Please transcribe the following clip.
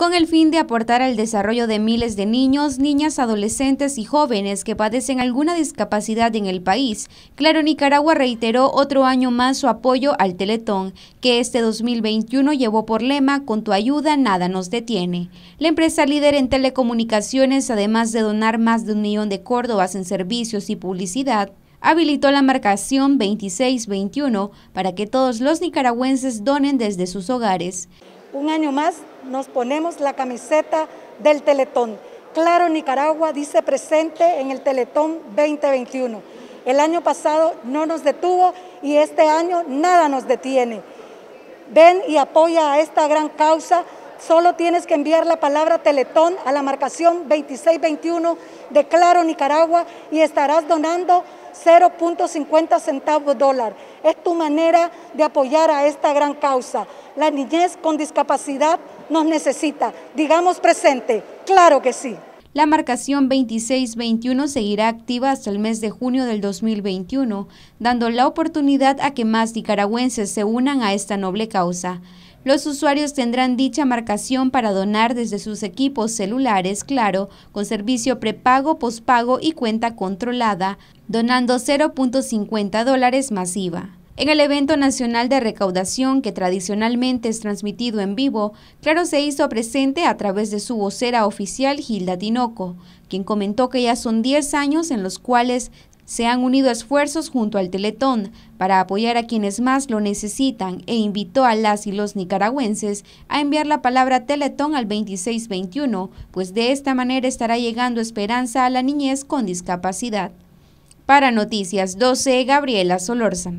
con el fin de aportar al desarrollo de miles de niños, niñas, adolescentes y jóvenes que padecen alguna discapacidad en el país. Claro, Nicaragua reiteró otro año más su apoyo al Teletón, que este 2021 llevó por lema Con tu ayuda nada nos detiene. La empresa líder en telecomunicaciones, además de donar más de un millón de córdobas en servicios y publicidad, habilitó la marcación 2621 para que todos los nicaragüenses donen desde sus hogares un año más nos ponemos la camiseta del Teletón. Claro, Nicaragua dice presente en el Teletón 2021. El año pasado no nos detuvo y este año nada nos detiene. Ven y apoya a esta gran causa Solo tienes que enviar la palabra Teletón a la marcación 2621 de Claro Nicaragua y estarás donando 0.50 centavos dólar. Es tu manera de apoyar a esta gran causa. La niñez con discapacidad nos necesita. Digamos presente, claro que sí. La marcación 2621 seguirá activa hasta el mes de junio del 2021, dando la oportunidad a que más nicaragüenses se unan a esta noble causa. Los usuarios tendrán dicha marcación para donar desde sus equipos celulares, claro, con servicio prepago, pospago y cuenta controlada, donando 0.50 dólares masiva. En el evento nacional de recaudación que tradicionalmente es transmitido en vivo, Claro se hizo presente a través de su vocera oficial Gilda Tinoco, quien comentó que ya son 10 años en los cuales se han unido esfuerzos junto al Teletón para apoyar a quienes más lo necesitan e invitó a las y los nicaragüenses a enviar la palabra Teletón al 2621, pues de esta manera estará llegando esperanza a la niñez con discapacidad. Para Noticias 12, Gabriela Solórzano.